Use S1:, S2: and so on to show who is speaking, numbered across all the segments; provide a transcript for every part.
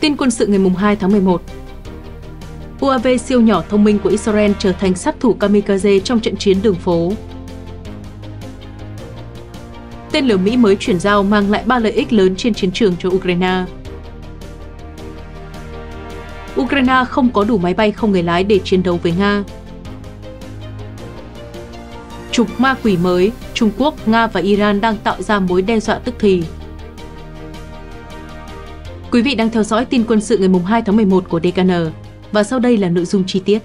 S1: Tin quân sự ngày 2 tháng 11 UAV siêu nhỏ thông minh của Israel trở thành sát thủ kamikaze trong trận chiến đường phố. Tên lửa Mỹ mới chuyển giao mang lại ba lợi ích lớn trên chiến trường cho Ukraine. Ukraine không có đủ máy bay không người lái để chiến đấu với Nga. Trục ma quỷ mới, Trung Quốc, Nga và Iran đang tạo ra mối đe dọa tức thì. Quý vị đang theo dõi tin quân sự ngày 2 tháng 11 của DKN và sau đây là nội dung chi tiết.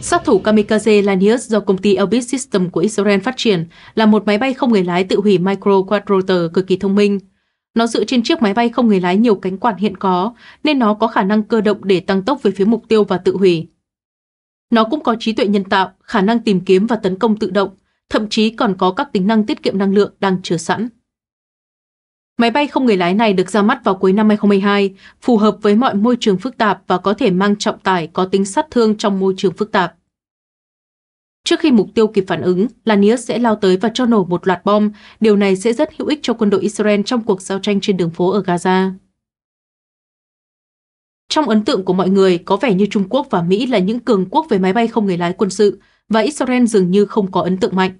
S1: Sát thủ kamikaze Lanius do công ty Elbit System của Israel phát triển là một máy bay không người lái tự hủy micro quadrotor cực kỳ thông minh. Nó dựa trên chiếc máy bay không người lái nhiều cánh quạt hiện có, nên nó có khả năng cơ động để tăng tốc về phía mục tiêu và tự hủy. Nó cũng có trí tuệ nhân tạo, khả năng tìm kiếm và tấn công tự động, thậm chí còn có các tính năng tiết kiệm năng lượng đang chứa sẵn. Máy bay không người lái này được ra mắt vào cuối năm 2022, phù hợp với mọi môi trường phức tạp và có thể mang trọng tải có tính sát thương trong môi trường phức tạp. Trước khi mục tiêu kịp phản ứng, Lanius sẽ lao tới và cho nổ một loạt bom. Điều này sẽ rất hữu ích cho quân đội Israel trong cuộc giao tranh trên đường phố ở Gaza. Trong ấn tượng của mọi người có vẻ như Trung Quốc và Mỹ là những cường quốc về máy bay không người lái quân sự và Israel dường như không có ấn tượng mạnh.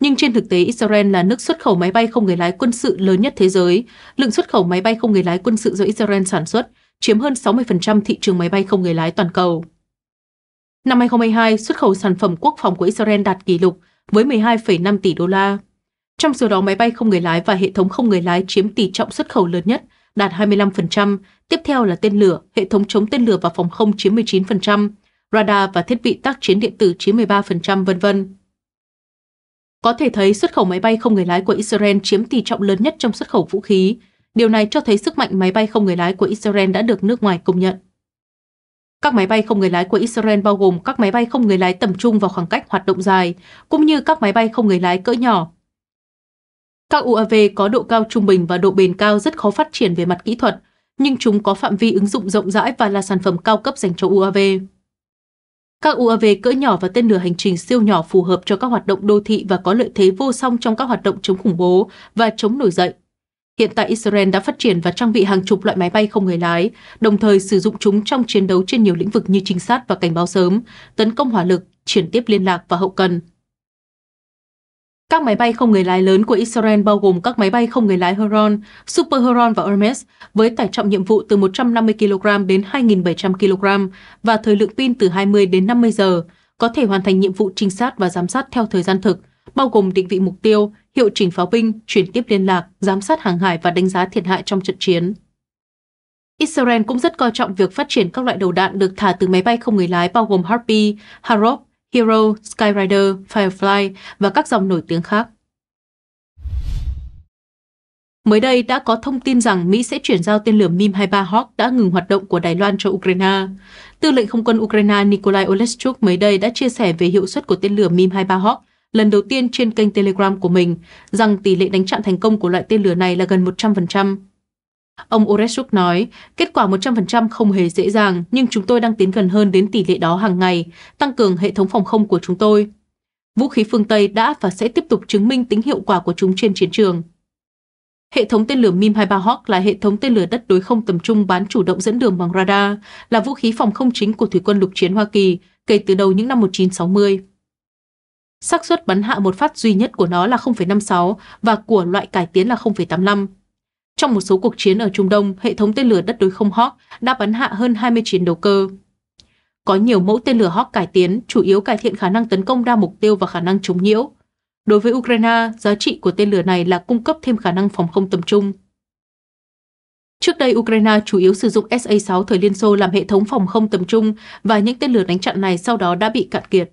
S1: Nhưng trên thực tế Israel là nước xuất khẩu máy bay không người lái quân sự lớn nhất thế giới. Lượng xuất khẩu máy bay không người lái quân sự do Israel sản xuất chiếm hơn 60% thị trường máy bay không người lái toàn cầu. Năm 2022, xuất khẩu sản phẩm quốc phòng của Israel đạt kỷ lục với 12,5 tỷ đô la. Trong số đó, máy bay không người lái và hệ thống không người lái chiếm tỷ trọng xuất khẩu lớn nhất đạt 25%, tiếp theo là tên lửa, hệ thống chống tên lửa và phòng không chiếm 19%, radar và thiết bị tác chiến điện tử chiếm 13% vân vân. Có thể thấy xuất khẩu máy bay không người lái của Israel chiếm tỷ trọng lớn nhất trong xuất khẩu vũ khí. Điều này cho thấy sức mạnh máy bay không người lái của Israel đã được nước ngoài công nhận. Các máy bay không người lái của Israel bao gồm các máy bay không người lái tầm trung và khoảng cách hoạt động dài, cũng như các máy bay không người lái cỡ nhỏ các UAV có độ cao trung bình và độ bền cao rất khó phát triển về mặt kỹ thuật, nhưng chúng có phạm vi ứng dụng rộng rãi và là sản phẩm cao cấp dành cho UAV. Các UAV cỡ nhỏ và tên lửa hành trình siêu nhỏ phù hợp cho các hoạt động đô thị và có lợi thế vô song trong các hoạt động chống khủng bố và chống nổi dậy. Hiện tại Israel đã phát triển và trang bị hàng chục loại máy bay không người lái, đồng thời sử dụng chúng trong chiến đấu trên nhiều lĩnh vực như trinh sát và cảnh báo sớm, tấn công hỏa lực, chuyển tiếp liên lạc và hậu cần. Các máy bay không người lái lớn của Israel bao gồm các máy bay không người lái Heron, Super Heron và Hermes với tải trọng nhiệm vụ từ 150 kg đến 2.700 kg và thời lượng pin từ 20 đến 50 giờ, có thể hoàn thành nhiệm vụ trinh sát và giám sát theo thời gian thực, bao gồm định vị mục tiêu, hiệu chỉnh pháo binh, chuyển tiếp liên lạc, giám sát hàng hải và đánh giá thiệt hại trong trận chiến. Israel cũng rất coi trọng việc phát triển các loại đầu đạn được thả từ máy bay không người lái bao gồm Harpy, Harop, Hero, Skyrider, Firefly và các dòng nổi tiếng khác. Mới đây đã có thông tin rằng Mỹ sẽ chuyển giao tên lửa MiM-23 Hawk đã ngừng hoạt động của Đài Loan cho Ukraine. Tư lệnh không quân Ukraine Nikolai Oleschuk mới đây đã chia sẻ về hiệu suất của tên lửa MiM-23 Hawk lần đầu tiên trên kênh Telegram của mình rằng tỷ lệ đánh chặn thành công của loại tên lửa này là gần 100%. Ông Oreshuk nói, kết quả 100% không hề dễ dàng, nhưng chúng tôi đang tiến gần hơn đến tỷ lệ đó hàng ngày, tăng cường hệ thống phòng không của chúng tôi. Vũ khí phương Tây đã và sẽ tiếp tục chứng minh tính hiệu quả của chúng trên chiến trường. Hệ thống tên lửa MIM-23 Hawk là hệ thống tên lửa đất đối không tầm trung bán chủ động dẫn đường bằng radar, là vũ khí phòng không chính của thủy quân lục chiến Hoa Kỳ kể từ đầu những năm 1960. xác suất bắn hạ một phát duy nhất của nó là 0,56 và của loại cải tiến là 0,85. Trong một số cuộc chiến ở Trung Đông, hệ thống tên lửa đất đối không Hawk đã bắn hạ hơn 20 chiến đấu cơ. Có nhiều mẫu tên lửa Hawk cải tiến, chủ yếu cải thiện khả năng tấn công đa mục tiêu và khả năng chống nhiễu. Đối với Ukraine, giá trị của tên lửa này là cung cấp thêm khả năng phòng không tầm trung. Trước đây, Ukraine chủ yếu sử dụng SA-6 thời Liên Xô làm hệ thống phòng không tầm trung và những tên lửa đánh chặn này sau đó đã bị cạn kiệt.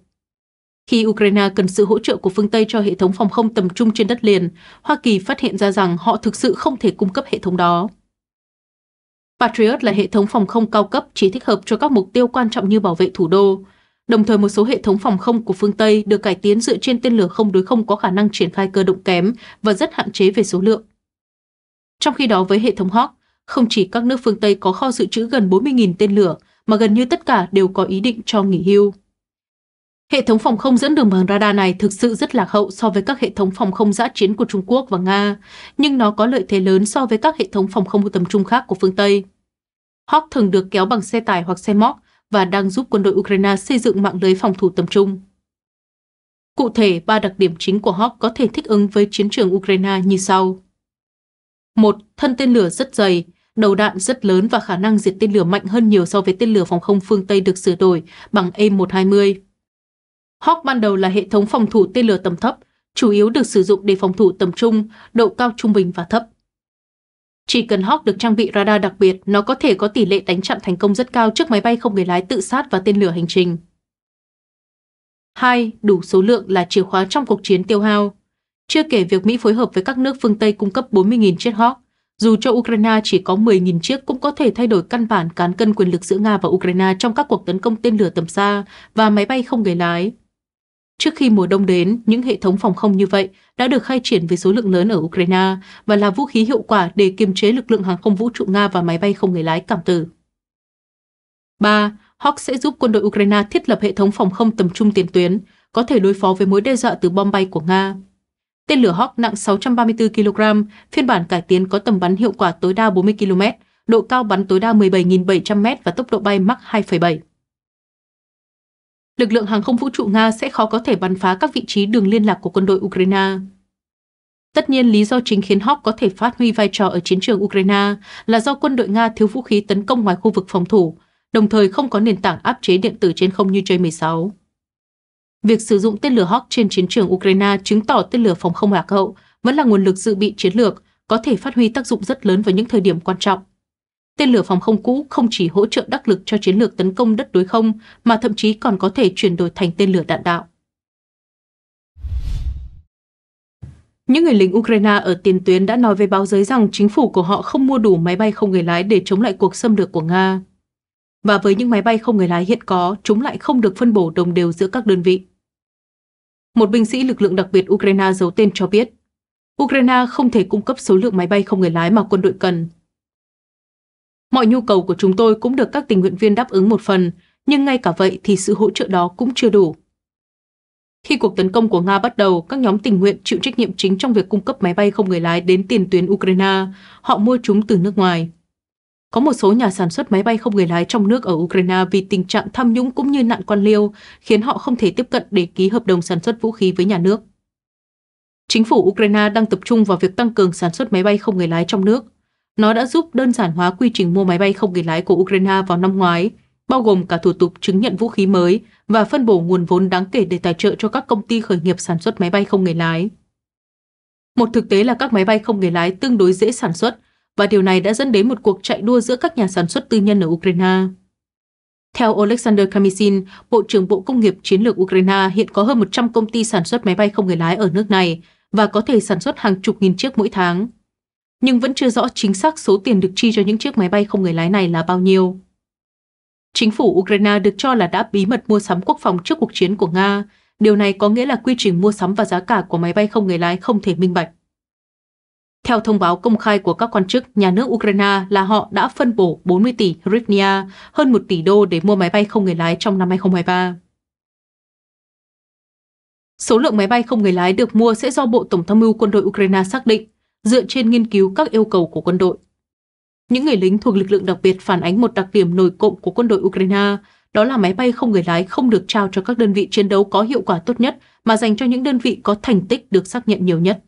S1: Khi Ukraine cần sự hỗ trợ của phương Tây cho hệ thống phòng không tầm trung trên đất liền, Hoa Kỳ phát hiện ra rằng họ thực sự không thể cung cấp hệ thống đó. Patriot là hệ thống phòng không cao cấp chỉ thích hợp cho các mục tiêu quan trọng như bảo vệ thủ đô. Đồng thời một số hệ thống phòng không của phương Tây được cải tiến dựa trên tên lửa không đối không có khả năng triển khai cơ động kém và rất hạn chế về số lượng. Trong khi đó với hệ thống Hawk, không chỉ các nước phương Tây có kho dự trữ gần 40.000 tên lửa, mà gần như tất cả đều có ý định cho nghỉ hưu. Hệ thống phòng không dẫn đường bằng radar này thực sự rất lạc hậu so với các hệ thống phòng không giã chiến của Trung Quốc và Nga, nhưng nó có lợi thế lớn so với các hệ thống phòng không tầm trung khác của phương Tây. Hawk thường được kéo bằng xe tải hoặc xe móc và đang giúp quân đội Ukraine xây dựng mạng lưới phòng thủ tầm trung. Cụ thể, ba đặc điểm chính của Hawk có thể thích ứng với chiến trường Ukraine như sau. một, Thân tên lửa rất dày, đầu đạn rất lớn và khả năng diệt tên lửa mạnh hơn nhiều so với tên lửa phòng không phương Tây được sửa đổi bằng E-120. Hawk ban đầu là hệ thống phòng thủ tên lửa tầm thấp, chủ yếu được sử dụng để phòng thủ tầm trung, độ cao trung bình và thấp. Chỉ cần Hawk được trang bị radar đặc biệt, nó có thể có tỷ lệ đánh chặn thành công rất cao trước máy bay không người lái tự sát và tên lửa hành trình. 2. Đủ số lượng là chìa khóa trong cuộc chiến tiêu hao. Chưa kể việc Mỹ phối hợp với các nước phương Tây cung cấp 40.000 chiếc Hawk, dù cho Ukraine chỉ có 10.000 chiếc cũng có thể thay đổi căn bản cán cân quyền lực giữa Nga và Ukraine trong các cuộc tấn công tên lửa tầm xa và máy bay không người lái. Trước khi mùa đông đến, những hệ thống phòng không như vậy đã được khai triển với số lượng lớn ở Ukraine và là vũ khí hiệu quả để kiềm chế lực lượng hàng không vũ trụ Nga và máy bay không người lái cảm tử. 3. Hawk sẽ giúp quân đội Ukraine thiết lập hệ thống phòng không tầm trung tiền tuyến, có thể đối phó với mối đe dọa từ bom bay của Nga. Tên lửa Hawk nặng 634 kg, phiên bản cải tiến có tầm bắn hiệu quả tối đa 40 km, độ cao bắn tối đa 17.700 m và tốc độ bay Mach 2,7 lực lượng hàng không vũ trụ Nga sẽ khó có thể bắn phá các vị trí đường liên lạc của quân đội Ukraine. Tất nhiên, lý do chính khiến Hawk có thể phát huy vai trò ở chiến trường Ukraine là do quân đội Nga thiếu vũ khí tấn công ngoài khu vực phòng thủ, đồng thời không có nền tảng áp chế điện tử trên không như J-16. Việc sử dụng tên lửa Hawk trên chiến trường Ukraine chứng tỏ tên lửa phòng không lạc hậu vẫn là nguồn lực dự bị chiến lược, có thể phát huy tác dụng rất lớn vào những thời điểm quan trọng. Tên lửa phòng không cũ không chỉ hỗ trợ đắc lực cho chiến lược tấn công đất đối không, mà thậm chí còn có thể chuyển đổi thành tên lửa đạn đạo. Những người lính Ukraine ở tiền tuyến đã nói với báo giới rằng chính phủ của họ không mua đủ máy bay không người lái để chống lại cuộc xâm lược của Nga. Và với những máy bay không người lái hiện có, chúng lại không được phân bổ đồng đều giữa các đơn vị. Một binh sĩ lực lượng đặc biệt Ukraine giấu tên cho biết, Ukraine không thể cung cấp số lượng máy bay không người lái mà quân đội cần, Mọi nhu cầu của chúng tôi cũng được các tình nguyện viên đáp ứng một phần, nhưng ngay cả vậy thì sự hỗ trợ đó cũng chưa đủ. Khi cuộc tấn công của Nga bắt đầu, các nhóm tình nguyện chịu trách nhiệm chính trong việc cung cấp máy bay không người lái đến tiền tuyến Ukraine. Họ mua chúng từ nước ngoài. Có một số nhà sản xuất máy bay không người lái trong nước ở Ukraine vì tình trạng tham nhũng cũng như nạn quan liêu, khiến họ không thể tiếp cận để ký hợp đồng sản xuất vũ khí với nhà nước. Chính phủ Ukraine đang tập trung vào việc tăng cường sản xuất máy bay không người lái trong nước. Nó đã giúp đơn giản hóa quy trình mua máy bay không người lái của Ukraine vào năm ngoái, bao gồm cả thủ tục chứng nhận vũ khí mới và phân bổ nguồn vốn đáng kể để tài trợ cho các công ty khởi nghiệp sản xuất máy bay không người lái. Một thực tế là các máy bay không người lái tương đối dễ sản xuất và điều này đã dẫn đến một cuộc chạy đua giữa các nhà sản xuất tư nhân ở Ukraine. Theo Oleksandr Kamisin, Bộ trưởng Bộ Công nghiệp Chiến lược Ukraine hiện có hơn 100 công ty sản xuất máy bay không người lái ở nước này và có thể sản xuất hàng chục nghìn chiếc mỗi tháng nhưng vẫn chưa rõ chính xác số tiền được chi cho những chiếc máy bay không người lái này là bao nhiêu. Chính phủ Ukraine được cho là đã bí mật mua sắm quốc phòng trước cuộc chiến của Nga. Điều này có nghĩa là quy trình mua sắm và giá cả của máy bay không người lái không thể minh bạch. Theo thông báo công khai của các quan chức, nhà nước Ukraine là họ đã phân bổ 40 tỷ hryvnia, hơn 1 tỷ đô để mua máy bay không người lái trong năm 2023. Số lượng máy bay không người lái được mua sẽ do Bộ Tổng tham mưu quân đội Ukraine xác định, dựa trên nghiên cứu các yêu cầu của quân đội. Những người lính thuộc lực lượng đặc biệt phản ánh một đặc điểm nổi cộng của quân đội Ukraine, đó là máy bay không người lái không được trao cho các đơn vị chiến đấu có hiệu quả tốt nhất mà dành cho những đơn vị có thành tích được xác nhận nhiều nhất.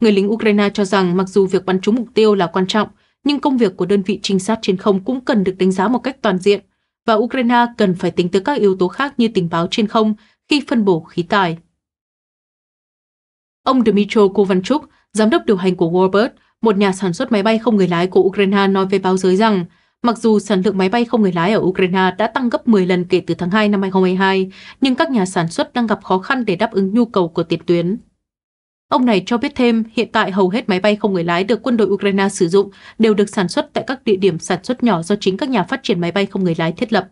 S1: Người lính Ukraine cho rằng mặc dù việc bắn trúng mục tiêu là quan trọng, nhưng công việc của đơn vị trinh sát trên không cũng cần được đánh giá một cách toàn diện và Ukraine cần phải tính tới các yếu tố khác như tình báo trên không khi phân bổ khí tài. Ông Dmitry Kovanchuk, giám đốc điều hành của Warbird, một nhà sản xuất máy bay không người lái của Ukraine nói với báo giới rằng Mặc dù sản lượng máy bay không người lái ở Ukraine đã tăng gấp 10 lần kể từ tháng 2 năm 2022, nhưng các nhà sản xuất đang gặp khó khăn để đáp ứng nhu cầu của tiền tuyến. Ông này cho biết thêm, hiện tại hầu hết máy bay không người lái được quân đội Ukraine sử dụng đều được sản xuất tại các địa điểm sản xuất nhỏ do chính các nhà phát triển máy bay không người lái thiết lập.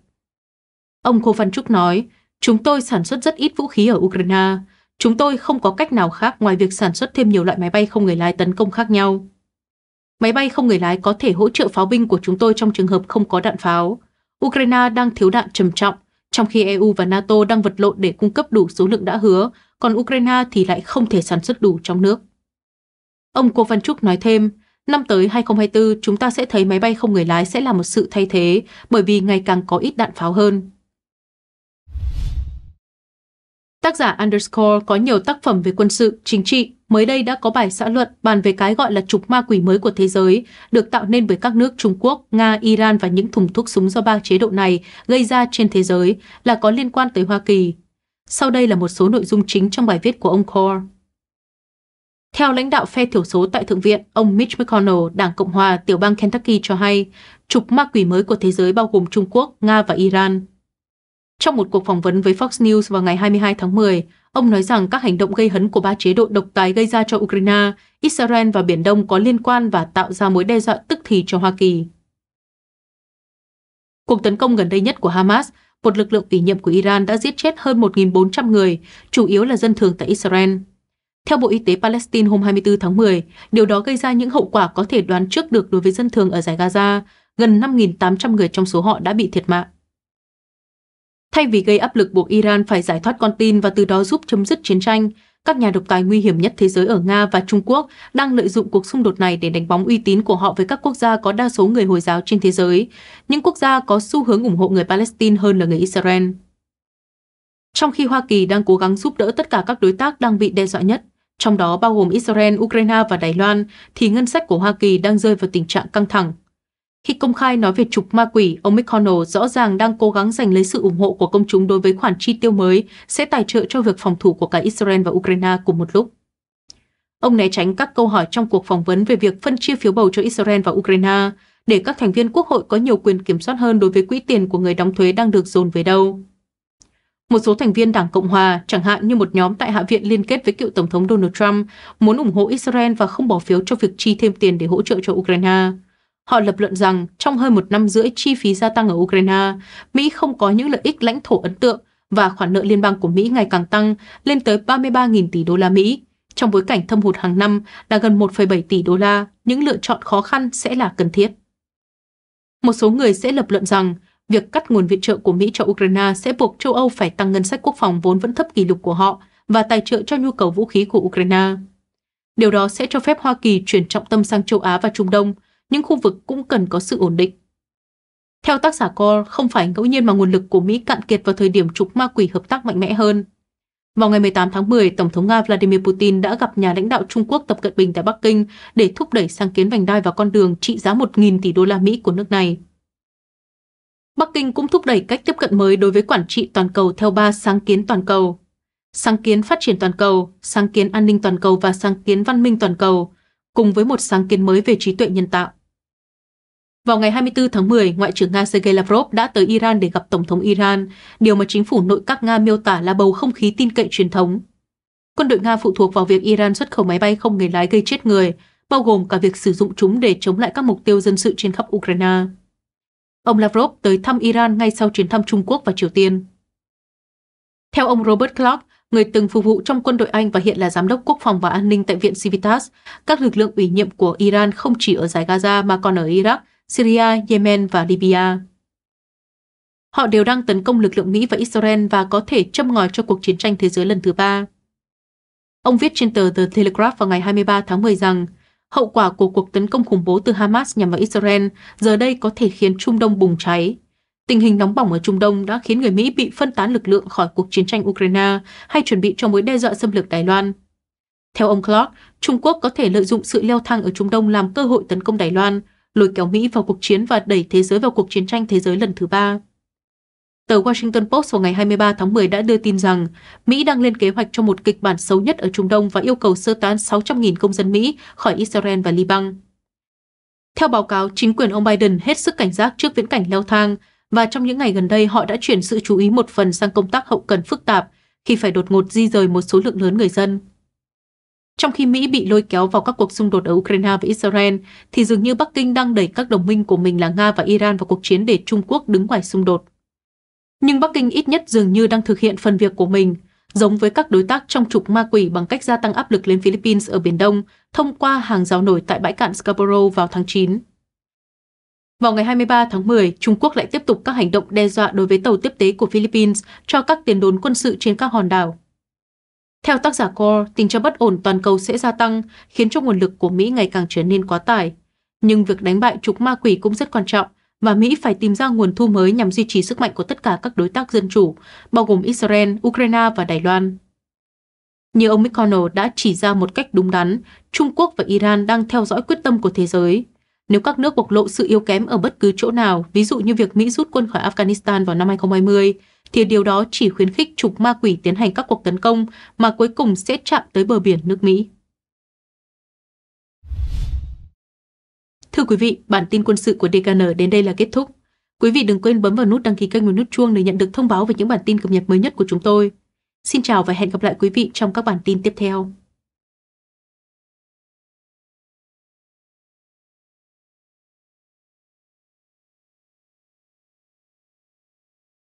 S1: Ông Kovalchuk nói, chúng tôi sản xuất rất ít vũ khí ở Ukraine. Chúng tôi không có cách nào khác ngoài việc sản xuất thêm nhiều loại máy bay không người lái tấn công khác nhau. Máy bay không người lái có thể hỗ trợ pháo binh của chúng tôi trong trường hợp không có đạn pháo. Ukraine đang thiếu đạn trầm trọng, trong khi EU và NATO đang vật lộn để cung cấp đủ số lượng đã hứa, còn Ukraine thì lại không thể sản xuất đủ trong nước. Ông Cô Văn Trúc nói thêm, năm tới 2024 chúng ta sẽ thấy máy bay không người lái sẽ là một sự thay thế bởi vì ngày càng có ít đạn pháo hơn. Tác giả Underscore có nhiều tác phẩm về quân sự, chính trị, mới đây đã có bài xã luận bàn về cái gọi là trục ma quỷ mới của thế giới, được tạo nên bởi các nước Trung Quốc, Nga, Iran và những thùng thuốc súng do ba chế độ này gây ra trên thế giới là có liên quan tới Hoa Kỳ. Sau đây là một số nội dung chính trong bài viết của ông Core. Theo lãnh đạo phe thiểu số tại Thượng viện, ông Mitch McConnell, Đảng Cộng hòa tiểu bang Kentucky cho hay, trục ma quỷ mới của thế giới bao gồm Trung Quốc, Nga và Iran. Trong một cuộc phỏng vấn với Fox News vào ngày 22 tháng 10, ông nói rằng các hành động gây hấn của ba chế độ độc tài gây ra cho Ukraine, Israel và Biển Đông có liên quan và tạo ra mối đe dọa tức thì cho Hoa Kỳ. Cuộc tấn công gần đây nhất của Hamas, một lực lượng ủy nhiệm của Iran đã giết chết hơn 1.400 người, chủ yếu là dân thường tại Israel. Theo Bộ Y tế Palestine hôm 24 tháng 10, điều đó gây ra những hậu quả có thể đoán trước được đối với dân thường ở giải Gaza, gần 5.800 người trong số họ đã bị thiệt mạng. Thay vì gây áp lực buộc Iran phải giải thoát con tin và từ đó giúp chấm dứt chiến tranh, các nhà độc tài nguy hiểm nhất thế giới ở Nga và Trung Quốc đang lợi dụng cuộc xung đột này để đánh bóng uy tín của họ với các quốc gia có đa số người Hồi giáo trên thế giới, những quốc gia có xu hướng ủng hộ người Palestine hơn là người Israel. Trong khi Hoa Kỳ đang cố gắng giúp đỡ tất cả các đối tác đang bị đe dọa nhất, trong đó bao gồm Israel, Ukraine và Đài Loan, thì ngân sách của Hoa Kỳ đang rơi vào tình trạng căng thẳng khi công khai nói về trục ma quỷ, ông McConnell rõ ràng đang cố gắng giành lấy sự ủng hộ của công chúng đối với khoản chi tiêu mới sẽ tài trợ cho việc phòng thủ của cả Israel và Ukraine cùng một lúc. Ông né tránh các câu hỏi trong cuộc phỏng vấn về việc phân chia phiếu bầu cho Israel và Ukraine để các thành viên quốc hội có nhiều quyền kiểm soát hơn đối với quỹ tiền của người đóng thuế đang được dồn về đâu. Một số thành viên Đảng Cộng Hòa, chẳng hạn như một nhóm tại Hạ viện liên kết với cựu Tổng thống Donald Trump, muốn ủng hộ Israel và không bỏ phiếu cho việc chi thêm tiền để hỗ trợ cho Ukraine. Họ lập luận rằng trong hơn một năm rưỡi chi phí gia tăng ở Ukraine, Mỹ không có những lợi ích lãnh thổ ấn tượng và khoản nợ liên bang của Mỹ ngày càng tăng lên tới 33.000 tỷ đô la Mỹ. Trong bối cảnh thâm hụt hàng năm là gần 1,7 tỷ đô la, những lựa chọn khó khăn sẽ là cần thiết. Một số người sẽ lập luận rằng việc cắt nguồn viện trợ của Mỹ cho Ukraine sẽ buộc châu Âu phải tăng ngân sách quốc phòng vốn vẫn thấp kỷ lục của họ và tài trợ cho nhu cầu vũ khí của Ukraine. Điều đó sẽ cho phép Hoa Kỳ chuyển trọng tâm sang châu Á và Trung Đông, những khu vực cũng cần có sự ổn định. Theo tác giả Core, không phải ngẫu nhiên mà nguồn lực của Mỹ cạn kiệt vào thời điểm trục ma quỷ hợp tác mạnh mẽ hơn. Vào ngày 18 tháng 10, Tổng thống Nga Vladimir Putin đã gặp nhà lãnh đạo Trung Quốc Tập Cận Bình tại Bắc Kinh để thúc đẩy sáng kiến vành đai và con đường trị giá 1.000 tỷ đô la Mỹ của nước này. Bắc Kinh cũng thúc đẩy cách tiếp cận mới đối với quản trị toàn cầu theo ba sáng kiến toàn cầu. Sáng kiến phát triển toàn cầu, sáng kiến an ninh toàn cầu và sáng kiến văn minh toàn cầu, cùng với một sáng kiến mới về trí tuệ nhân tạo. Vào ngày 24 tháng 10, Ngoại trưởng Nga Sergei Lavrov đã tới Iran để gặp Tổng thống Iran, điều mà chính phủ nội các Nga miêu tả là bầu không khí tin cậy truyền thống. Quân đội Nga phụ thuộc vào việc Iran xuất khẩu máy bay không người lái gây chết người, bao gồm cả việc sử dụng chúng để chống lại các mục tiêu dân sự trên khắp Ukraine. Ông Lavrov tới thăm Iran ngay sau chuyến thăm Trung Quốc và Triều Tiên. Theo ông Robert Clark, người từng phục vụ trong quân đội Anh và hiện là giám đốc quốc phòng và an ninh tại Viện Civitas, các lực lượng ủy nhiệm của Iran không chỉ ở giải Gaza mà còn ở Iraq, Syria, Yemen và Libya. Họ đều đang tấn công lực lượng Mỹ và Israel và có thể châm ngòi cho cuộc chiến tranh thế giới lần thứ ba. Ông viết trên tờ The Telegraph vào ngày 23 tháng 10 rằng hậu quả của cuộc tấn công khủng bố từ Hamas nhằm vào Israel giờ đây có thể khiến Trung Đông bùng cháy. Tình hình nóng bỏng ở Trung Đông đã khiến người Mỹ bị phân tán lực lượng khỏi cuộc chiến tranh Ukraine hay chuẩn bị cho mối đe dọa xâm lược Đài Loan. Theo ông Clark, Trung Quốc có thể lợi dụng sự leo thang ở Trung Đông làm cơ hội tấn công Đài Loan, lôi kéo Mỹ vào cuộc chiến và đẩy thế giới vào cuộc chiến tranh thế giới lần thứ ba. Tờ Washington Post vào ngày 23 tháng 10 đã đưa tin rằng Mỹ đang lên kế hoạch cho một kịch bản xấu nhất ở Trung Đông và yêu cầu sơ tán 600.000 công dân Mỹ khỏi Israel và Liban. Theo báo cáo, chính quyền ông Biden hết sức cảnh giác trước viễn cảnh leo thang và trong những ngày gần đây họ đã chuyển sự chú ý một phần sang công tác hậu cần phức tạp khi phải đột ngột di rời một số lượng lớn người dân. Trong khi Mỹ bị lôi kéo vào các cuộc xung đột ở Ukraine và Israel, thì dường như Bắc Kinh đang đẩy các đồng minh của mình là Nga và Iran vào cuộc chiến để Trung Quốc đứng ngoài xung đột. Nhưng Bắc Kinh ít nhất dường như đang thực hiện phần việc của mình, giống với các đối tác trong trục ma quỷ bằng cách gia tăng áp lực lên Philippines ở Biển Đông thông qua hàng rào nổi tại bãi cạn Scarborough vào tháng 9. Vào ngày 23 tháng 10, Trung Quốc lại tiếp tục các hành động đe dọa đối với tàu tiếp tế của Philippines cho các tiền đồn quân sự trên các hòn đảo. Theo tác giả Core, tình trạng bất ổn toàn cầu sẽ gia tăng, khiến cho nguồn lực của Mỹ ngày càng trở nên quá tải. Nhưng việc đánh bại trục ma quỷ cũng rất quan trọng, và Mỹ phải tìm ra nguồn thu mới nhằm duy trì sức mạnh của tất cả các đối tác dân chủ, bao gồm Israel, Ukraine và Đài Loan. Như ông McConnell đã chỉ ra một cách đúng đắn, Trung Quốc và Iran đang theo dõi quyết tâm của thế giới. Nếu các nước bộc lộ sự yếu kém ở bất cứ chỗ nào, ví dụ như việc Mỹ rút quân khỏi Afghanistan vào năm 2020, thì điều đó chỉ khuyến khích trục ma quỷ tiến hành các cuộc tấn công mà cuối cùng sẽ chạm tới bờ biển nước Mỹ. Thưa quý vị, bản tin quân sự của DKN đến đây là kết thúc. Quý vị đừng quên bấm vào nút đăng ký kênh và nút chuông để nhận được thông báo về những bản tin cập nhật mới nhất của chúng tôi. Xin chào và hẹn gặp lại quý vị trong các bản tin tiếp theo.